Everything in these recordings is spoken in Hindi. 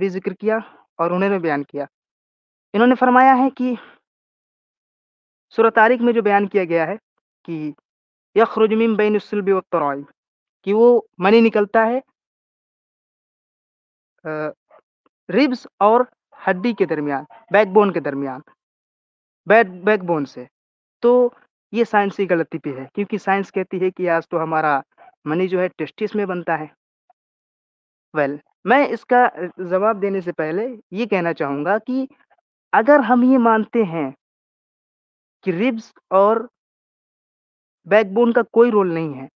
भी जिक्र किया और उन्हें भी बयान किया इन्होंने फरमाया है कि सूर तारिक में जो बयान किया गया है कि यखरुजमिन बैनसलबी व कि वो मनी निकलता है रिब्स और हड्डी के दरमियान बैकबोन के दरमियान बैक बैकबोन से तो ये साइंस की गलती पे है क्योंकि साइंस कहती है कि आज तो हमारा मनी जो है टेस्टिस में बनता है वेल well, मैं इसका जवाब देने से पहले ये कहना चाहूंगा कि अगर हम ये मानते हैं कि रिब्स और बैकबोन का कोई रोल नहीं है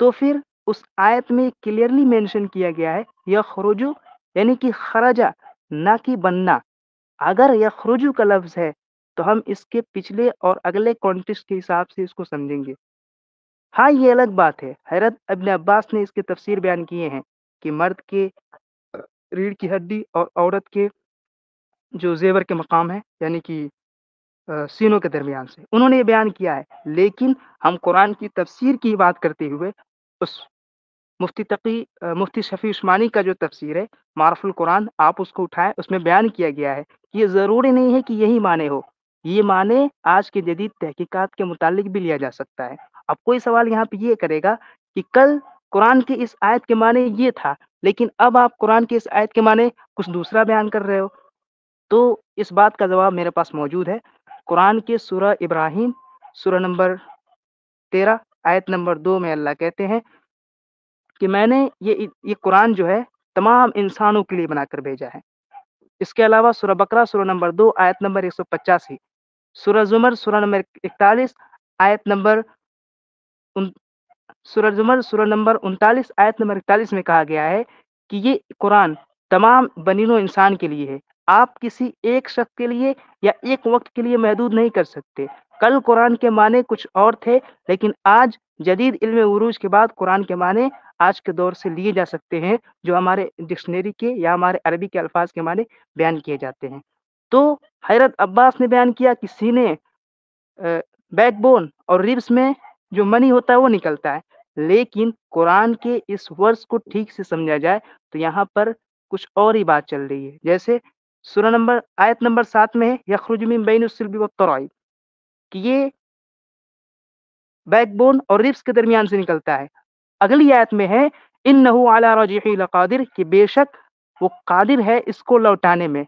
तो फिर उस आयत में क्लियरली मेंशन किया गया है यह खरोजू यानी कि खराजा ना कि बनना अगर यह खरोजू का लफ्ज़ है तो हम इसके पिछले और अगले कॉन्टेक्स्ट के हिसाब से इसको समझेंगे हाँ ये अलग बात है हैरत अबन अब्बास ने इसके तफसीर बयान किए हैं कि मर्द के रीढ़ की हड्डी और औरत के जो जेवर के मकाम है यानी कि सीनों के दरमियान से उन्होंने ये बयान किया है लेकिन हम कुरान की तफसीर की बात करते हुए उस मुफ्ती तकी मुफ्ती शफी उस्मानी का जो तफसीर है मारफुल कुरान आप उसको उठाएं उसमें बयान किया गया है कि ये ज़रूरी नहीं है कि यही माने हो ये माने आज के जदीद तहकीकात के मुतालिक भी लिया जा सकता है अब कोई सवाल यहाँ पे ये करेगा कि कल कुरान की इस आयत के माने ये था लेकिन अब आप कुरान की इस आयत के माने कुछ दूसरा बयान कर रहे हो तो इस बात का जवाब मेरे पास मौजूद है कुरान के सूरह इब्राहिम सूरह नंबर तेरह आयत नंबर दो में अल्लाह कहते हैं कि मैंने ये ये कुरान जो है तमाम इंसानों के लिए बनाकर भेजा है इसके अलावा सूरह बकरा सूरह नंबर दो आयत नंबर एक सौ पचासी सूरह जुमर सूरह नंबर इकतालीस आयत नंबर सूरह सुर नंबर उनतालीस आयत नंबर इकतालीस में कहा गया है कि ये कुरान तमाम बनिनो इंसान के लिए है आप किसी एक शख्स के लिए या एक वक्त के लिए महदूद नहीं कर सकते कल कुरान के माने कुछ और थे लेकिन आज जदीद इल्म उरूज के बाद कुरान के माने आज के दौर से लिए जा सकते हैं जो हमारे डिक्शनरी के या हमारे अरबी के अल्फाज के माने बयान किए जाते हैं तो हैरत अब्बास ने बयान किया कि सीने बैकबोन और रिब्स में जो मनी होता है वो निकलता है लेकिन कुरान के इस वर्ष को ठीक से समझा जाए तो यहाँ पर कुछ और ही बात चल रही है जैसे सूरह नंबर आयत नंबर सात में है बैन बैनसलबी कि ये बैकबोन और रिप्स के दरमियान से निकलता है अगली आयत में है इन नहू आला रजिलकादिर कि बेशक वो कादिर है इसको लौटाने में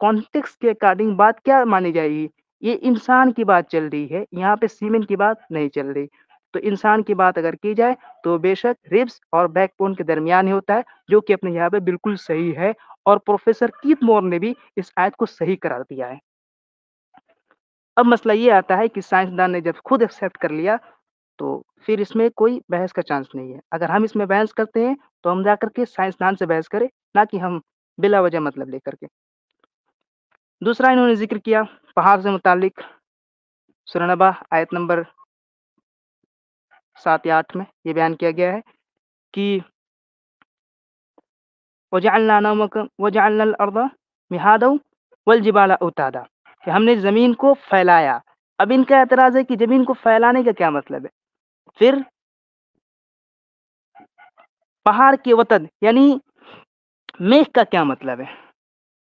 कॉन्टेक्स के अकॉर्डिंग बात क्या मानी जाएगी ये इंसान की बात चल रही है यहाँ पे सीमेंट की बात नहीं चल रही तो इंसान की बात अगर की जाए तो बेशक रिब्स और बैकबोन के दरमियान ही होता है जो कि अपने यहाँ पे बिल्कुल सही है और प्रोफेसर कीत मोर ने भी इस आयत को सही करार दिया है अब मसला ये आता है कि साइंसदान ने जब खुद एक्सेप्ट कर लिया तो फिर इसमें कोई बहस का चांस नहीं है अगर हम इसमें बहस करते हैं तो हम जाकर के साइंसदान से बहस करें ना कि हम बिला वजह मतलब लेकर के दूसरा इन्होंने जिक्र किया पहाड़ से मुतालिक सुरनबा आयत नंबर सात या आठ में ये बयान किया गया है कि वजालना नमक उतादा कि हमने ज़मीन को फैलाया अब इनका एतराज़ है कि ज़मीन को फैलाने का क्या मतलब है फिर पहाड़ के वतन यानी मेघ का क्या मतलब है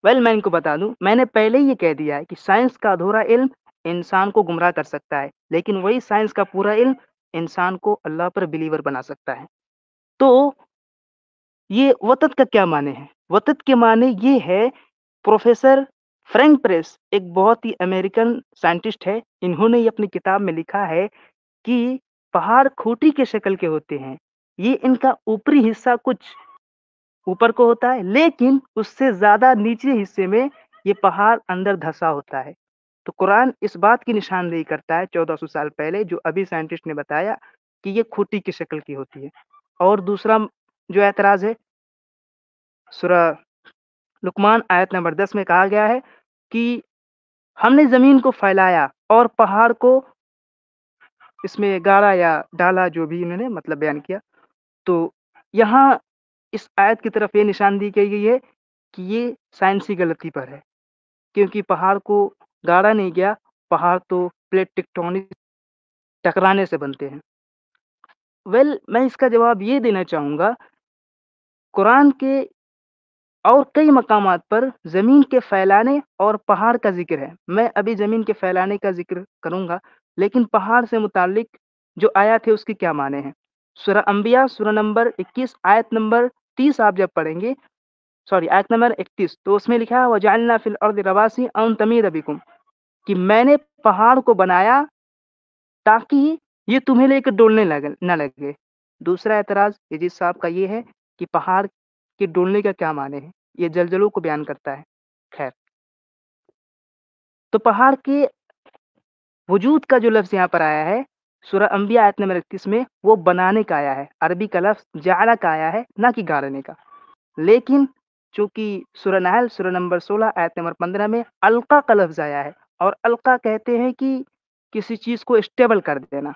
वेल well, मैं इनको बता दूं मैंने पहले ही ये कह दिया है कि साइंस का अधूरा इल्म इंसान को गुमराह कर सकता है लेकिन वही साइंस का पूरा इल्म इंसान को अल्लाह पर बिलीवर बना सकता है तो ये वतत का क्या माने है वतत के माने ये है प्रोफेसर फ्रैंक प्रेस एक बहुत ही अमेरिकन साइंटिस्ट है इन्होंने ये अपनी किताब में लिखा है कि पहाड़ खोटी के शक्ल के होते हैं ये इनका ऊपरी हिस्सा कुछ ऊपर को होता है लेकिन उससे ज़्यादा नीचे हिस्से में ये पहाड़ अंदर धसा होता है तो कुरान इस बात की निशानदेही करता है चौदह सौ साल पहले जो अभी साइंटिस्ट ने बताया कि ये खूटी की शक्ल की होती है और दूसरा जो एतराज़ है सुरा लुकमान आयत नंबर दस में कहा गया है कि हमने ज़मीन को फैलाया और पहाड़ को इसमें गाड़ा या डाला जो भी इन्होंने मतलब बयान किया तो यहाँ इस आयत की तरफ ये निशानदेही दी गई है कि ये साइंसी गलती पर है क्योंकि पहाड़ को गाढ़ा नहीं गया पहाड़ तो प्लेट टिकटोनिक टकराने से बनते हैं वेल well, मैं इसका जवाब ये देना चाहूँगा कुरान के और कई मकाम पर ज़मीन के फैलाने और पहाड़ का जिक्र है मैं अभी ज़मीन के फैलाने का जिक्र करूँगा लेकिन पहाड़ से मुतल जो आया थे उसके क्या माने हैं सरा अम्बिया सरा नंबर 21 आयत नंबर 30 आप जब पढ़ेंगे सॉरी आयत नंबर 31 तो उसमें लिखा है वजालना फिल अर्द रवासी अन तमीर अबिकुम कि मैंने पहाड़ को बनाया ताकि ये तुम्हें लेकर डोलने लगे न लगे दूसरा एतराज यजीत साहब का ये है कि पहाड़ के डोलने का क्या माने है ये जलजलों को बयान करता है खैर तो पहाड़ के वजूद का जो लफ्ज़ यहाँ पर आया है सूरह अंबिया आयत नंबर इकतीस में वो बनाने का आया है अरबी का लफ्ज़ जाड़ा का आया है ना कि गाड़ने का लेकिन चूंकि सूरह नहल सूरह नंबर सोलह आयत नंबर पंद्रह में अलका का लफ्ज़ आया है और अलका कहते हैं कि किसी चीज़ को स्टेबल कर देना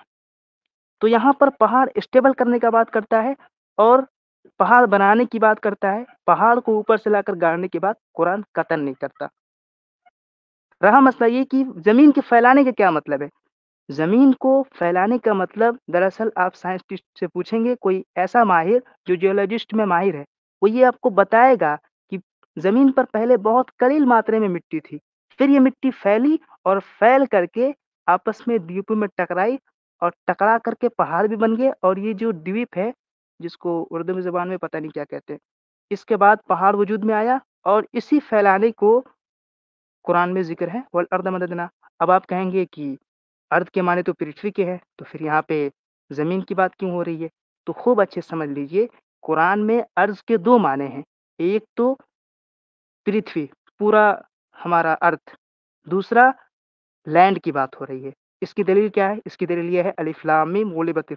तो यहाँ पर पहाड़ स्टेबल करने का बात करता है और पहाड़ बनाने की बात करता है पहाड़ को ऊपर से लाकर गाड़ने की बात कुरान कतन नहीं करता रहा मसला ये कि ज़मीन के फैलाने का क्या मतलब है ज़मीन को फैलाने का मतलब दरअसल आप साइंटिस्ट से पूछेंगे कोई ऐसा माहिर जो जियोलॉजिस्ट में माहिर है वो ये आपको बताएगा कि ज़मीन पर पहले बहुत कलील मात्रा में मिट्टी थी फिर ये मिट्टी फैली और फैल करके आपस में द्वीपों में टकराई और टकरा करके पहाड़ भी बन गए और ये जो द्वीप है जिसको उर्दू में ज़बान में पता नहीं क्या कहते हैं इसके बाद पहाड़ वजूद में आया और इसी फैलाने को कुरान में जिक्र है वल अर्द मददना अब आप कहेंगे कि अर्ध के माने तो पृथ्वी के हैं तो फिर यहाँ पे ज़मीन की बात क्यों हो रही है तो खूब अच्छे समझ लीजिए कुरान में अर्ज के दो माने हैं एक तो पृथ्वी पूरा हमारा अर्थ दूसरा लैंड की बात हो रही है इसकी दलील क्या है इसकी दलील यह है अलिफ्लामी मोलबत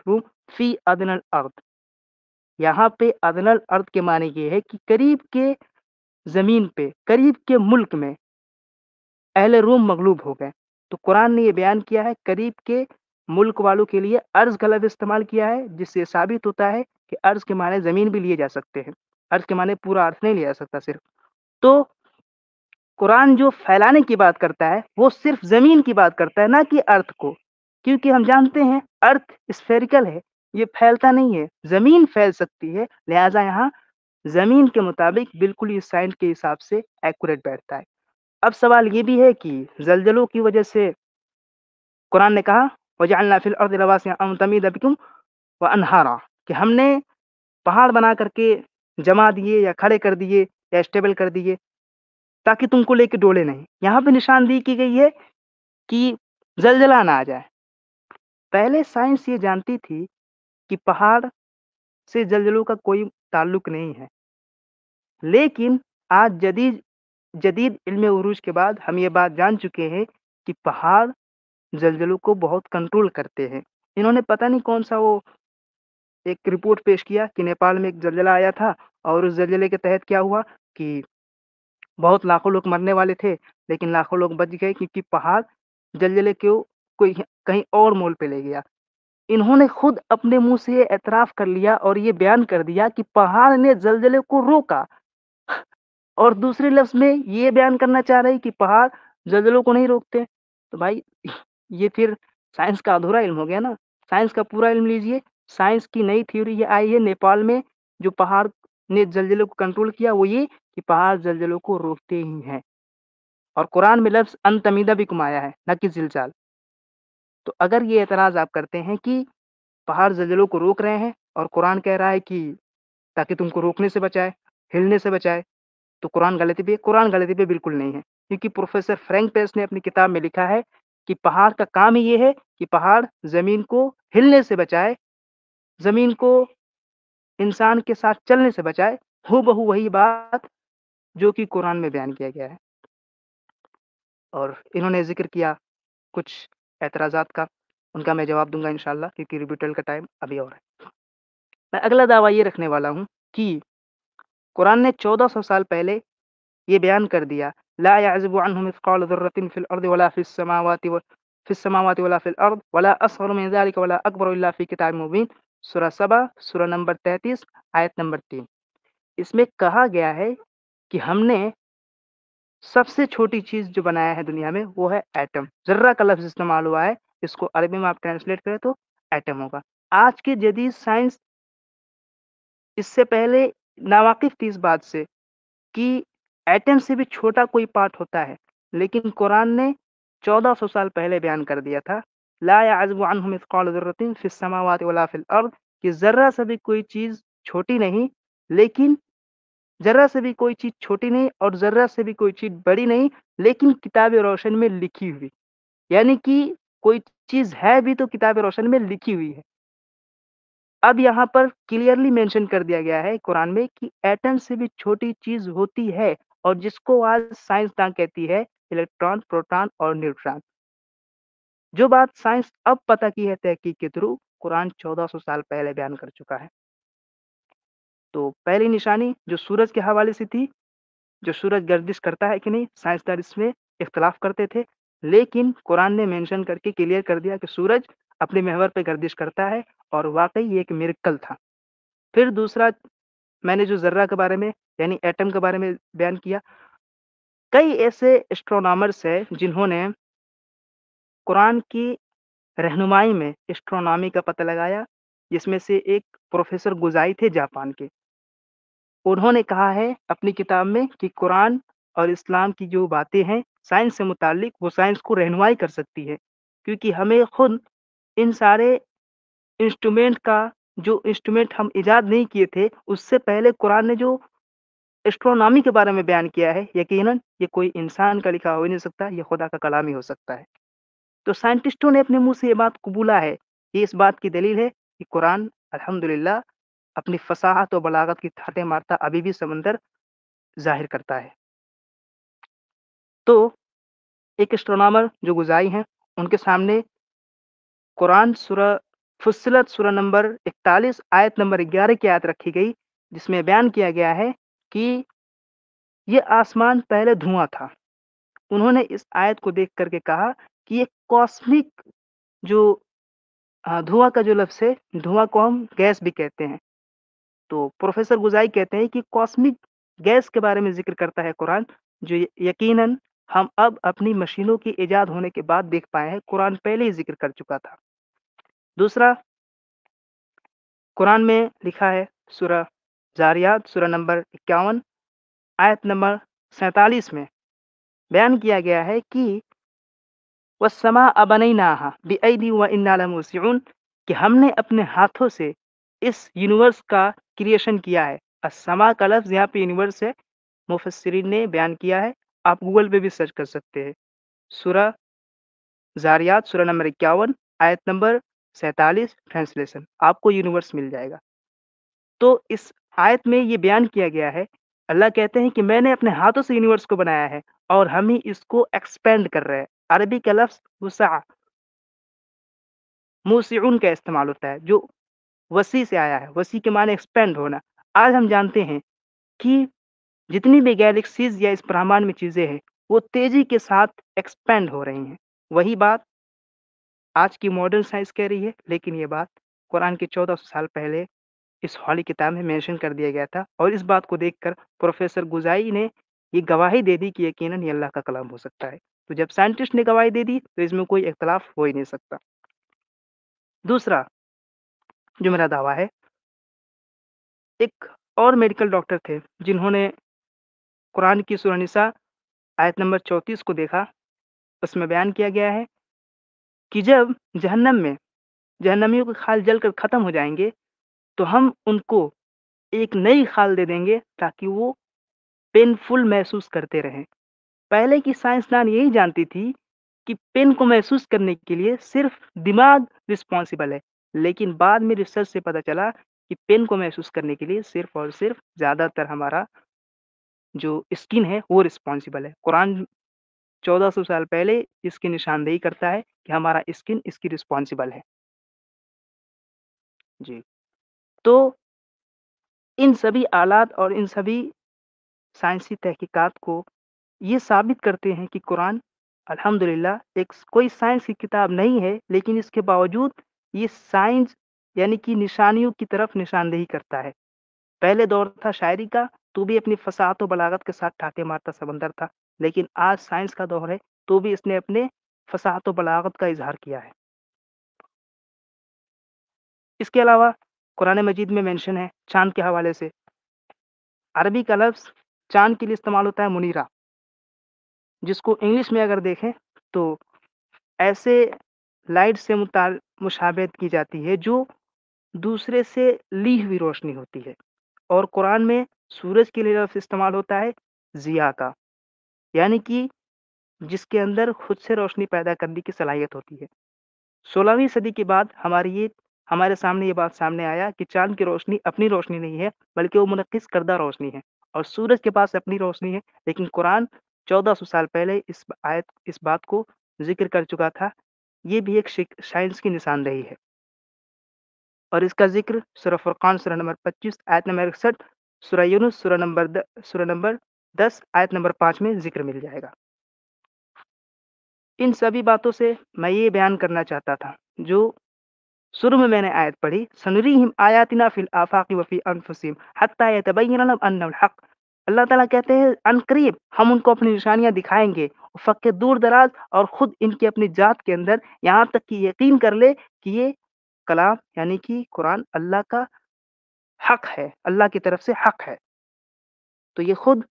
फी अदनल अर्थ यहाँ पे अदनल अर्थ के माने ये है कि करीब के ज़मीन पे करीब के मुल्क में अहल रूम मगलूब हो गए तो कुरान ने ये बयान किया है करीब के मुल्क वालों के लिए अर्ज का इस्तेमाल किया है जिससे साबित होता है कि अर्ज के माने ज़मीन भी लिए जा सकते हैं अर्ज के माने पूरा अर्थ नहीं लिया जा सकता सिर्फ तो कुरान जो फैलाने की बात करता है वो सिर्फ ज़मीन की बात करता है ना कि अर्थ को क्योंकि हम जानते हैं अर्थ स्फेरिकल है ये फैलता नहीं है ज़मीन फैल सकती है लिहाजा यहाँ ज़मीन के मुताबिक बिल्कुल ही साइंस के हिसाब से एक्यूरेट बैठता है अब सवाल ये भी है कि जलजलों की वजह से कुरान ने कहा वजालना फिल अर्दवासमीद अबिकुम व अनहारा कि हमने पहाड़ बना करके जमा दिए या खड़े कर दिए या स्टेबल कर दिए ताकि तुमको लेके डोले नहीं यहाँ पे निशानदेही की गई है कि जलजला ना आ जाए पहले साइंस ये जानती थी कि पहाड़ से जलजलों का कोई ताल्लुक नहीं है लेकिन आज जदीद जदीद इल्म उरूज के बाद हम ये बात जान चुके हैं कि पहाड़ जलजलों को बहुत कंट्रोल करते हैं इन्होंने पता नहीं कौन सा वो एक रिपोर्ट पेश किया कि नेपाल में एक जलजला आया था और उस जलजले के तहत क्या हुआ कि बहुत लाखों लोग मरने वाले थे लेकिन लाखों लोग बच गए क्योंकि पहाड़ जले क्यों कोई कहीं और मोल पे ले गया इन्होंने खुद अपने मुंह से ये एतराफ कर लिया और ये बयान कर दिया कि पहाड़ ने जलजले को रोका और दूसरे लफ्ज में ये बयान करना चाह रही कि पहाड़ जलजलों को नहीं रोकते तो भाई ये फिर साइंस का अधूरा इल्म हो गया ना साइंस का पूरा इल्म लीजिए साइंस की नई थ्योरी ये आई है नेपाल में जो पहाड़ ने जलजलों को कंट्रोल किया वो ये कि पहाड़ जलजलों को रोकते ही हैं और कुरान में लफ्ज़ अंतमीदा भी घुमाया है न कि जिलजाल तो अगर ये एतराज़ आप करते हैं कि पहाड़ जलजलों को रोक रहे हैं और कुरान कह रहा है कि ताकि तुमको रोकने से बचाए हिलने से बचाए तो कुरान गलती पे कुरान गलती पे बिल्कुल नहीं है क्योंकि प्रोफेसर फ्रैंक पेस ने अपनी किताब में लिखा है कि पहाड़ का काम ही ये है कि पहाड़ ज़मीन को हिलने से बचाए ज़मीन को इंसान के साथ चलने से बचाए हो बहु वही बात जो कि कुरान में बयान किया गया है और इन्होंने जिक्र किया कुछ एतराज़ात का उनका मैं जवाब दूंगा इनशाला क्योंकि रिब्यूटल का टाइम अभी और है मैं अगला दावा ये रखने वाला हूँ कि कुरान ने 1400 साल पहले ये बयान कर दिया ला याजब अनहुम इसकाल في ولا في السماوات في السماوات ولا في ولا من ذلك ولا في كتاب مبين सुरा सबा सुरा नंबर तैतीस आयत नंबर तीन इसमें कहा गया है कि हमने सबसे छोटी चीज़ जो बनाया है दुनिया में वो है एटम जर्रा का लफ्ज़ इस्तेमाल हुआ है इसको अरबी में आप ट्रांसलेट करें तो एटम होगा आज के जदीद साइंस इससे पहले नावाकिफ थी इस बात से कि एटम से भी छोटा कोई पार्ट होता है लेकिन कुरान ने 1400 साल पहले बयान कर दिया था ला कि ज़र्रा से भी कोई चीज़ छोटी नहीं लेकिन ज़र्रा से भी कोई चीज़ छोटी नहीं और ज़र्रा से भी कोई चीज़ बड़ी नहीं लेकिन किताब रोशन में लिखी हुई यानी कि कोई चीज़ है भी तो किताब रोशन में लिखी हुई है अब यहाँ पर क्लियरली मेंशन कर दिया गया है कुरान में कि एटम से भी छोटी चीज़ होती है और जिसको आज साइंसदान कहती है इलेक्ट्रॉन प्रोटॉन और न्यूट्रॉन जो बात साइंस अब पता की है तहकीक के थ्रू कुरान 1400 साल पहले बयान कर चुका है तो पहली निशानी जो सूरज के हवाले से थी जो सूरज गर्दिश करता है कि नहीं साइंसदार इसमें इख्तलाफ करते थे लेकिन कुरान ने मेंशन करके क्लियर कर दिया कि सूरज अपने मेहवर पर गर्दिश करता है और वाकई ये एक मेरिकल था फिर दूसरा मैंने जो जर्रा के बारे में यानी एटम के बारे में बयान किया कई ऐसे एस्ट्रोनॉमर्स हैं जिन्होंने कुरान की रहनुमाई में एस्ट्रोनॉमी का पता लगाया जिसमें से एक प्रोफेसर गुजाई थे जापान के उन्होंने कहा है अपनी किताब में कि कुरान और इस्लाम की जो बातें हैं साइंस से मुतालिक वो साइंस को रहनुमाई कर सकती है क्योंकि हमें खुद इन सारे इंस्ट्रूमेंट का जो इंस्ट्रूमेंट हम ईजाद नहीं किए थे उससे पहले कुरान ने जो एस्ट्रोनॉमी के बारे में बयान किया है यकीनन ये कोई इंसान का लिखा हो ही नहीं सकता ये खुदा का कलाम ही हो सकता है तो साइंटिस्टों ने अपने मुंह से ये बात कबूला है ये इस बात की दलील है कि कुरान अल्हम्दुलिल्लाह अपनी फसाहत और बलागत की थाटे मारता अभी भी समंदर जाहिर करता है तो एक एस्ट्रोनॉमर जो गुजारी हैं उनके सामने कुरान सुरा फुसलत सुरा नंबर 41 आयत नंबर 11 की आयत रखी गई जिसमें बयान किया गया है कि ये आसमान पहले धुआं था उन्होंने इस आयत को देख करके कहा कि ये कॉस्मिक जो धुआं का जो लफ्स है, धुआँ को हम गैस भी कहते हैं। तो प्रोफ़ेसर गुज़ाई कहते हैं कि कॉस्मिक गैस के बारे में ज़िक्र करता है कुरान, जो यकीन यकीनन हम अब अपनी मशीनों के ईजाद होने के बाद देख पाए हैं, कुरान पहले ही ज़िक्र कर चुका था। दूसरा कुरान में लिखा है सूरह ज़ारियात सूरह नंबर इक्यावन आयत नंबर सैतालीस में बयान किया गया है कि वसमा अबनैना बेदी व इन्नालमोसिन कि हमने अपने हाथों से इस यूनिवर्स का क्रिएशन किया है असमा का लफ्ज़ यहाँ पे यूनिवर्स है मुफसरीन ने बयान किया है आप गूगल पे भी सर्च कर सकते हैं सुरा जारियात सुरा नंबर इक्यावन आयत नंबर सैतालीस ट्रांसलेशन आपको यूनिवर्स मिल जाएगा तो इस आयत में ये बयान किया गया है अल्लाह कहते हैं कि मैंने अपने हाथों से यूनिवर्स को बनाया है और हम ही इसको एक्सपेंड कर रहे हैं अरबी का लफ्स वसा मुसिन का इस्तेमाल होता है जो वसी से आया है वसी के माने एक्सपेंड होना आज हम जानते हैं कि जितनी भी गैलेक्सीज या इस ब्रह्मांड में चीज़ें हैं वो तेज़ी के साथ एक्सपेंड हो रही हैं वही बात आज की मॉडर्न साइंस कह रही है लेकिन ये बात कुरान के चौदह सौ साल पहले इस हौली किताब में मेंशन कर दिया गया था और इस बात को देखकर प्रोफेसर गुजाई ने ये गवाही दे दी कि यकीनन ये अल्लाह का कलाम हो सकता है तो जब साइंटिस्ट ने गवाही दे दी तो इसमें कोई इख्तलाफ हो ही नहीं सकता दूसरा जो मेरा दावा है एक और मेडिकल डॉक्टर थे जिन्होंने कुरान की सुरनिसा आयत नंबर चौंतीस को देखा उसमें बयान किया गया है कि जब जहन्नम में जहन्नमियों के खाल जल कर ख़त्म हो जाएंगे तो हम उनको एक नई खाल दे देंगे ताकि वो पेनफुल महसूस करते रहें पहले की साइंसदान यही जानती थी कि पेन को महसूस करने के लिए सिर्फ दिमाग रिस्पॉन्सिबल है लेकिन बाद में रिसर्च से पता चला कि पेन को महसूस करने के लिए सिर्फ और सिर्फ ज़्यादातर हमारा जो स्किन है वो रिस्पॉन्सिबल है कुरान 1400 साल पहले इसकी निशानदेही करता है कि हमारा स्किन इसकी रिस्पॉन्सिबल है जी तो इन सभी आलात और इन सभी साइंसी तहकीकात को ये साबित करते हैं कि कुरान अल्हम्दुलिल्लाह एक कोई साइंस की किताब नहीं है लेकिन इसके बावजूद ये साइंस यानी कि निशानियों की तरफ निशानदेही करता है पहले दौर था शायरी का तो भी अपनी फसाहत और बलागत के साथ ठाके मारता समंदर था लेकिन आज साइंस का दौर है तो भी इसने अपने फसाहत और बलागत का इजहार किया है इसके अलावा कुरान मजीद में मेंशन है चांद के हवाले से अरबी का लफ्ज़ चांद के लिए इस्तेमाल होता है मुनीरा जिसको इंग्लिश में अगर देखें तो ऐसे लाइट से मुताल मुशाबत की जाती है जो दूसरे से ली हुई रोशनी होती है और कुरान में सूरज के लिए लफ्ज़ इस्तेमाल होता है ज़िया का यानी कि जिसके अंदर खुद से रोशनी पैदा करने की सलाहियत होती है सोलहवीं सदी के बाद हमारी ये हमारे सामने ये बात सामने आया कि चांद की रोशनी अपनी रोशनी नहीं है बल्कि वो मुनक्स करदा रोशनी है और सूरज के पास अपनी रोशनी है लेकिन कुरान चौदह सौ साल पहले इस आयत इस बात को जिक्र कर चुका था ये भी एक साइंस की निशानदेही है और इसका जिक्र सुर फुरकान सुरह नंबर पच्चीस आयत नंबर इकसठ सुरयन यूनुस सुरह नंबर सुरह नंबर दस आयत नंबर पाँच में जिक्र मिल जाएगा इन सभी बातों से मैं ये बयान करना चाहता था जो शुरू में मैंने आयत पढ़ी सनरी हिम आयातिना फिल आफाकी वफी अनफुसिम हत्या तबीन अनहक़ अल्लाह ताला कहते हैं अनकरीब हम उनको अपनी निशानियां दिखाएंगे फ़क्के दूर दराज और ख़ुद इनकी अपनी ज़ात के अंदर यहाँ तक कि यकीन कर ले कि ये कलाम यानी कि कुरान अल्लाह का हक है अल्लाह की तरफ से हक है तो ये खुद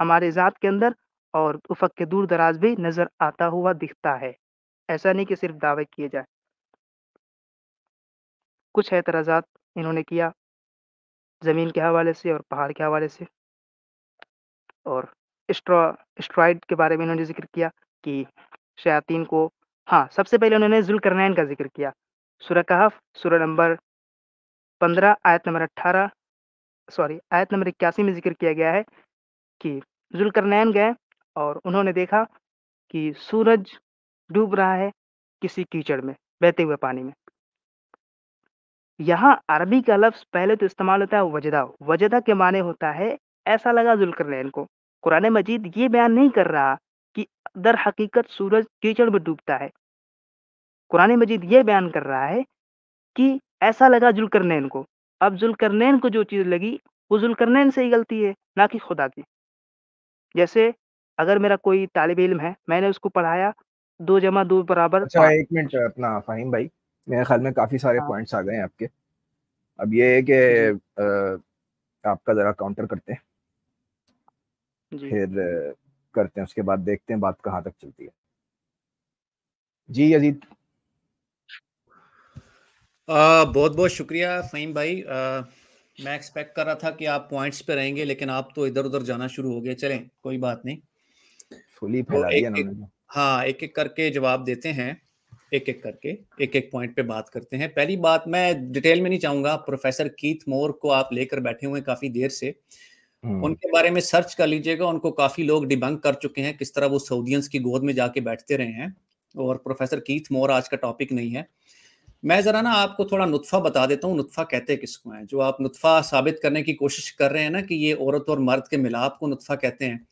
हमारे ज़ात के अंदर और उफक के दूर दराज भी नज़र आता हुआ दिखता है ऐसा नहीं कि सिर्फ दावे किए जाए कुछ एतराजा इन्होंने किया ज़मीन के हवाले से और पहाड़ के हवाले से और स्ट्रॉ स्ट्राइड के बारे में इन्होंने जिक्र किया कि शयातीन को हाँ सबसे पहले उन्होंने जुलकरनैन का जिक्र किया सूर्य कहफ सूर्य नंबर पंद्रह आयत नंबर अट्ठारह सॉरी आयत नंबर इक्यासी में जिक्र किया गया है कि जुलकरनैन गए और उन्होंने देखा कि सूरज डूब रहा है किसी कीचड़ में बहते हुए पानी में यहाँ अरबी का लफ्ज़ पहले तो इस्तेमाल होता है वजदा वजदा के माने होता है ऐसा लगा जुलकर को कुरान मजीद ये बयान नहीं कर रहा कि दर हकीकत सूरज कीचड़ में डूबता है कुरान मजीद ये बयान कर रहा है कि ऐसा लगा जुलकर को अब जुलकर को जो चीज़ लगी वो जुलकर से ही गलती है ना कि खुदा की जैसे अगर मेरा कोई तालब इल्म है मैंने उसको पढ़ाया दो जमा दो बराबर अच्छा एक मिनट अपना फाहिम भाई मेरे ख्याल में काफ़ी सारे हाँ। पॉइंट्स आ गए हैं आपके अब ये है कि आपका ज़रा काउंटर करते हैं फिर करते हैं उसके बाद देखते हैं बात कहाँ तक चलती है जी अजीत आ, बहुत बहुत शुक्रिया फहीम भाई आ, मैं एक्सपेक्ट कर रहा था कि आप पॉइंट्स पे रहेंगे लेकिन आप तो इधर उधर जाना शुरू हो गए चलें कोई बात नहीं फुली तो एक, एक, तो। हाँ एक एक करके जवाब देते हैं एक एक करके एक एक पॉइंट पे बात करते हैं पहली बात मैं डिटेल में नहीं चाहूंगा प्रोफेसर कीथ मोर को आप लेकर बैठे हुए काफी देर से उनके बारे में सर्च कर लीजिएगा उनको काफी लोग डिबंक कर चुके हैं किस तरह वो सऊदियंस की गोद में जाके बैठते रहे हैं और प्रोफेसर कीथ मोर आज का टॉपिक नहीं है मैं ज़रा ना आपको थोड़ा नुतफ़ा बता देता हूँ नुतफ़ा कहते किसको हैं जो आप नुतफ़ा साबित करने की कोशिश कर रहे हैं ना कि ये औरत और मर्द के मिलाप को नुतफ़ा कहते हैं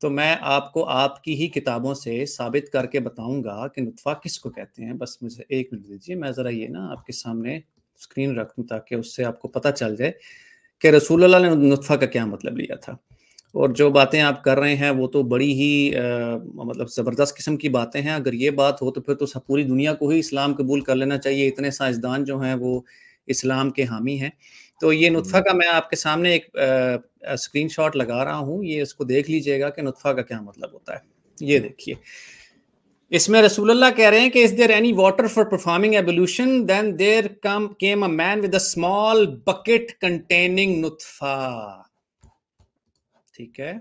तो मैं आपको आपकी ही किताबों से साबित करके बताऊंगा कि नुतफ़ा किसको कहते हैं बस मुझे एक मिनट दीजिए मैं ज़रा ये ना आपके सामने स्क्रीन रख दूँ ताकि उससे आपको पता चल जाए कि रसूल ने नुतफ़ा का क्या मतलब लिया था और जो बातें आप कर रहे हैं वो तो बड़ी ही आ, मतलब ज़बरदस्त किस्म की बातें हैं अगर ये बात हो तो फिर तो सब पूरी दुनिया को ही इस्लाम कबूल कर लेना चाहिए इतने साइंसदान जो हैं वो इस्लाम के हामी हैं तो ये हम्म। नुतफ़ा का मैं आपके सामने एक शॉट लगा रहा हूँ ये इसको देख लीजिएगा कि नुतफ़ा का क्या मतलब होता है ये हम्म। देखिए इसमें रसूलुल्लाह कह रहे हैं कि is there any water for performing evolution then there come came a man with a small bucket containing नुतफा ठीक है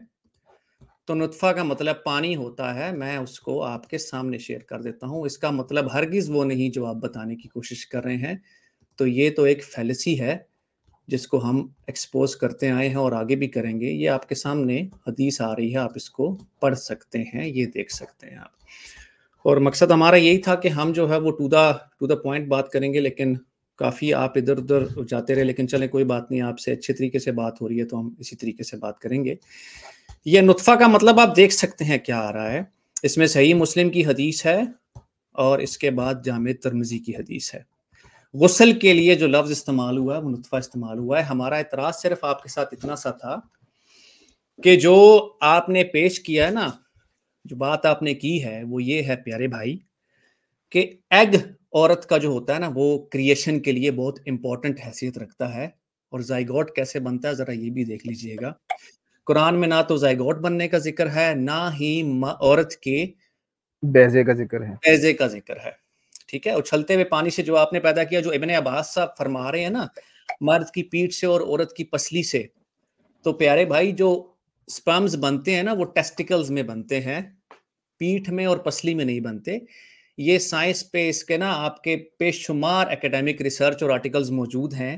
तो नुतफा का मतलब पानी होता है मैं उसको आपके सामने शेयर कर देता हूं इसका मतलब हरगिज वो नहीं जो आप बताने की कोशिश कर रहे हैं तो ये तो एक फैलसी है जिसको हम एक्सपोज करते आए हैं और आगे भी करेंगे ये आपके सामने हदीस आ रही है आप इसको पढ़ सकते हैं ये देख सकते हैं आप और मकसद हमारा यही था कि हम जो है वो to the to the point बात करेंगे लेकिन काफ़ी आप इधर उधर जाते रहे लेकिन चलें कोई बात नहीं आपसे अच्छे तरीके से बात हो रही है तो हम इसी तरीके से बात करेंगे ये नुतफ़ा का मतलब आप देख सकते हैं क्या आ रहा है इसमें सही मुस्लिम की हदीस है और इसके बाद जाम तरमजी की हदीस है गसल के लिए जो लफ्ज़ इस्तेमाल हुआ है वो नुतफ़ा इस्तेमाल हुआ है हमारा इतराज़ सिर्फ आपके साथ इतना सा था कि जो आपने पेश किया है ना जो बात आपने की है वो ये है प्यारे भाई कि एग औरत का जो होता है ना वो क्रिएशन के लिए बहुत इंपॉर्टेंट हैसियत रखता है और जायगॉट कैसे बनता है जरा ये भी देख लीजिएगा कुरान में ना तो जायगॉट बनने का जिक्र है ना ही औरत के बैजे का जिक्र है बैजे का जिक्र है ठीक है उछलते हुए पानी से जो आपने पैदा किया जो इबन अब्बास साहब फरमा रहे हैं ना मर्द की पीठ से और औरत की पसली से तो प्यारे भाई जो स्पर्म्स बनते हैं ना वो टेस्टिकल्स में बनते हैं पीठ में और पसली में नहीं बनते ये साइंस पे इसके ना आपके बेशुमार एकेडमिक रिसर्च और आर्टिकल्स मौजूद हैं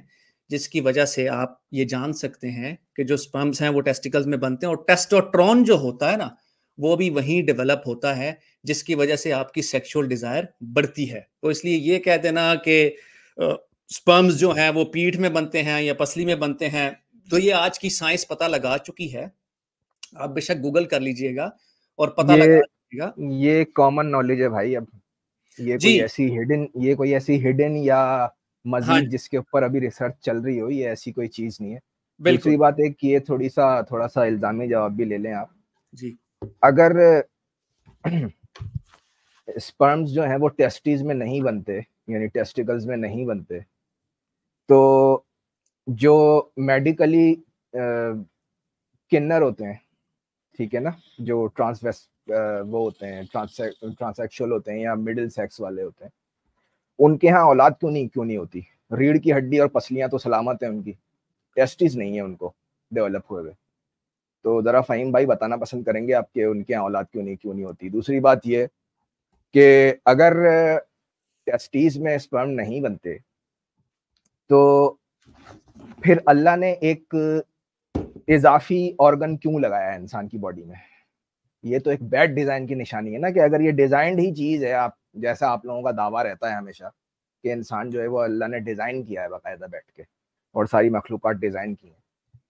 जिसकी वजह से आप ये जान सकते हैं कि जो स्पम्स हैं वो टेस्टिकल्स में बनते हैं और टेस्टोट्रॉन जो होता है ना वो भी वहीं डेवलप होता है जिसकी वजह से आपकी सेक्सुअल डिज़ायर बढ़ती है तो इसलिए ये कह देना कि स्पर्म्स जो हैं वो पीठ में बनते हैं या पसली में बनते हैं तो ये आज की साइंस पता लगा चुकी है आप बेशक गूगल कर लीजिएगा और पता लगा रखिएगा ये कॉमन नॉलेज है भाई अब ये कोई ऐसी हिडन ये कोई ऐसी हिडन या मजीद हाँ। जिसके ऊपर अभी रिसर्च चल रही हो ये ऐसी कोई चीज नहीं है दूसरी बात है कि ये थोड़ी सा थोड़ा सा इल्जामी जवाब भी ले लें आप जी अगर स्पर्म्स जो हैं वो टेस्टिस में नहीं बनते यानी टेस्टिकल्स में नहीं बनते तो जो मेडिकली किन्नर होते हैं ठीक है ना जो ट्रांसवेस्ट वो होते हैं ट्रांसेक्शुअल होते हैं या मिडिल सेक्स वाले होते हैं उनके यहाँ औलाद क्यों नहीं क्यों नहीं होती रीढ़ की हड्डी और पसलियाँ तो सलामत हैं उनकी टेस्टिस नहीं है उनको डेवलप हुए हुए तो ज़रा फ़हीम भाई बताना पसंद करेंगे आपके उनके यहाँ औलाद क्यों नहीं क्यों नहीं होती दूसरी बात ये कि अगर टेस्टीज में स्पर्म नहीं बनते तो फिर अल्लाह ने एक इजाफी ऑर्गन क्यों लगाया इंसान की बॉडी में ये तो एक बैड डिजाइन की निशानी है ना कि अगर ये डिजाइंड ही चीज है आप जैसा आप लोगों का दावा रहता है हमेशा कि इंसान जो है वो अल्लाह ने डिजाइन किया है बाकायदा बैठ के और सारी मखलूक डिजाइन की है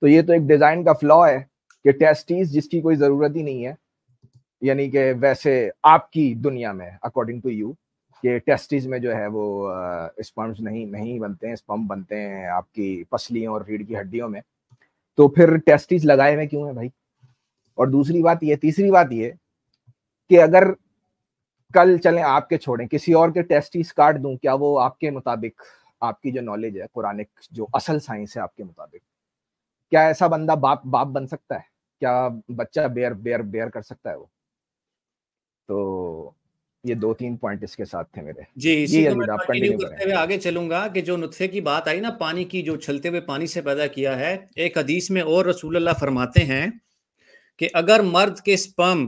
तो ये तो एक डिजाइन का फ्लॉ है कि टेस्टीज जिसकी कोई जरूरत ही नहीं है यानी कि वैसे आपकी दुनिया में अकॉर्डिंग टू यू कि टेस्टीज में जो है वो स्पम्स नहीं नहीं बनते हैं स्पम्प बनते हैं आपकी पसलियों और रीढ़ की हड्डियों में तो फिर टेस्टीज लगाए हुए क्यों है भाई और दूसरी बात ये तीसरी बात ये कि अगर कल चलें आपके छोड़ें किसी और के टेस्टिस काट दूं क्या वो आपके मुताबिक आपकी जो नॉलेज है कुरानिक जो असल साइंस है आपके मुताबिक क्या ऐसा बंदा बाप बाप बन सकता है क्या बच्चा बेयर बेयर बेयर कर सकता है वो तो ये दो तीन पॉइंट इसके साथ थे मेरे जी इसी तो मैं कंटिन्यू करते हुए आगे चलूंगा कि जो नुस्खे की बात आई ना पानी की जो छलते हुए पानी से पैदा किया है एक हदीस में और रसूल अल्लाह फरमाते हैं कि अगर मर्द के स्पर्म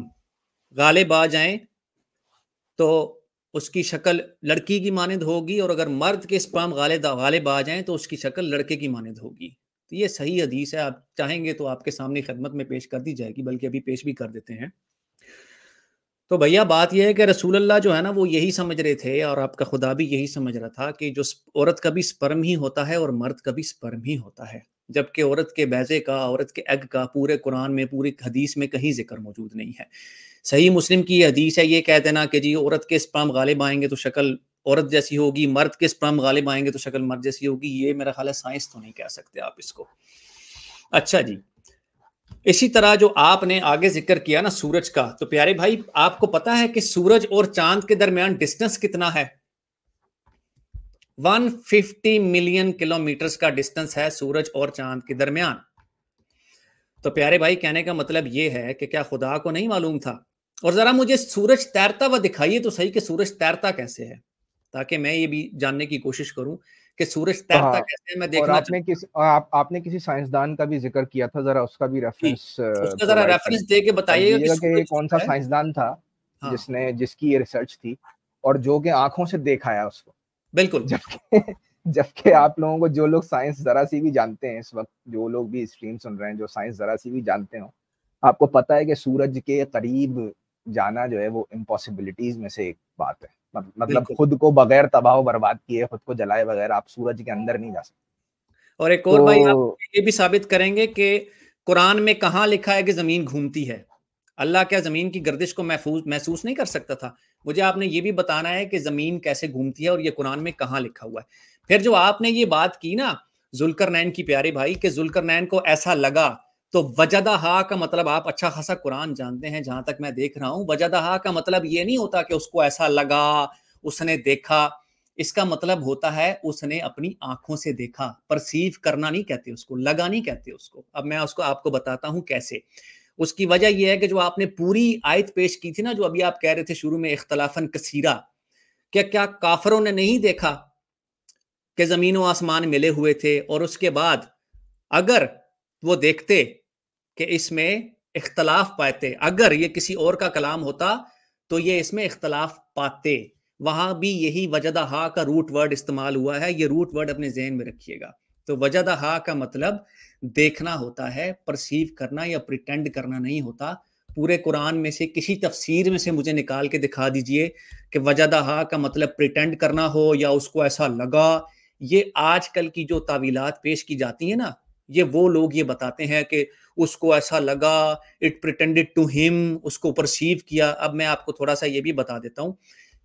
गालिब आ जाए तो उसकी शक्ल लड़की की मानद होगी और अगर मर्द के स्पर्म गालिब गालिब आ जाए तो उसकी शक्ल लड़के की मानद होगी तो ये सही हदीस है आप चाहेंगे तो आपके सामने खदमत में पेश कर दी जाएगी बल्कि अभी पेश भी कर देते हैं तो भैया बात यह है कि रसूल अल्लाह जो है ना वो यही समझ रहे थे और आपका खुदा भी यही समझ रहा था कि जो औरत का भी स्पर्म ही होता है और मर्द का भी स्पर्म ही होता है जबकि औरत के बैजे का औरत के एग का पूरे कुरान में पूरी हदीस में कहीं जिक्र मौजूद नहीं है सही मुस्लिम की हदीस है ये कह देना कि जी औरत के स्पम गालिब आएंगे तो शक्ल औरत जैसी होगी मर्द के स्पम गालिब आएंगे तो शक्ल मर्द जैसी होगी ये मेरा ख्याल है साइंस तो नहीं कह सकते आप इसको अच्छा जी इसी तरह जो आपने आगे जिक्र किया ना सूरज का तो प्यारे भाई आपको पता है कि सूरज और चांद के दरमियान डिस्टेंस कितना है 150 मिलियन किलोमीटर का डिस्टेंस है सूरज और चांद के दरमियान तो प्यारे भाई कहने का मतलब यह है कि क्या खुदा को नहीं मालूम था और जरा मुझे सूरज तैरता हुआ दिखाइए तो सही कि सूरज तैरता कैसे है ताकि मैं ये भी जानने की कोशिश करूं कि सूरज तैरता हाँ, कैसे है मैं देखना आपने किस आप, आपने किसी साइंसदान का भी जिक्र किया था जरा उसका भी रेफरेंस उसका जरा रेफरेंस दे के बताइए कौन सा साइंसदान था हाँ। जिसने जिसकी ये रिसर्च थी और जो कि आंखों से है उसको बिल्कुल जबकि जबकि आप लोगों को जो लोग साइंस जरा सी भी जानते हैं इस वक्त जो लोग भी स्ट्रीम सुन रहे हैं जो साइंस जरा सी भी जानते हो आपको पता है कि सूरज के करीब जाना जो है वो इम्पॉसिबिलिटीज में से एक बात है मतलब खुद को बगैर तबाह बर्बाद किए खुद को जलाए बगैर आप सूरज के अंदर नहीं जा सकते और एक और तो... भाई आप तो ये भी साबित करेंगे कि कुरान में कहा लिखा है कि जमीन घूमती है अल्लाह क्या जमीन की गर्दिश को महफूज महसूस नहीं कर सकता था मुझे आपने ये भी बताना है कि जमीन कैसे घूमती है और ये कुरान में कहाँ लिखा हुआ है फिर जो आपने ये बात की ना जुलकर नैन की प्यारे भाई कि जुलकर नैन को ऐसा लगा तो वजदा हा का मतलब आप अच्छा खासा कुरान जानते हैं जहां तक मैं देख रहा हूं वजदा हा का मतलब ये नहीं होता कि उसको ऐसा लगा उसने देखा इसका मतलब होता है उसने अपनी आंखों से देखा परसीव करना नहीं कहते उसको लगा नहीं कहते उसको अब मैं उसको आपको बताता हूं कैसे उसकी वजह यह है कि जो आपने पूरी आयत पेश की थी ना जो अभी आप कह रहे थे शुरू में इख्तलाफन कसीरा क्या क्या काफरों ने नहीं देखा कि जमीन व आसमान मिले हुए थे और उसके बाद अगर वो देखते कि इसमें इख्तलाफ पाते अगर ये किसी और का कलाम होता तो ये इसमें इख्तलाफ पाते वहां भी यही वजदहा का रूट वर्ड इस्तेमाल हुआ है ये रूट वर्ड अपने जहन में रखिएगा तो वजह दहा का मतलब देखना होता है परसीव करना या प्रिटेंड करना नहीं होता पूरे कुरान में से किसी तफसीर में से मुझे निकाल के दिखा दीजिए कि दहा का मतलब प्रिटेंड करना हो या उसको ऐसा लगा ये आजकल की जो तावीलात पेश की जाती है ना ये वो लोग ये बताते हैं कि उसको ऐसा लगा इट प्रिटेंडेड टू हिम उसको परसीव किया अब मैं आपको थोड़ा सा ये भी बता देता हूँ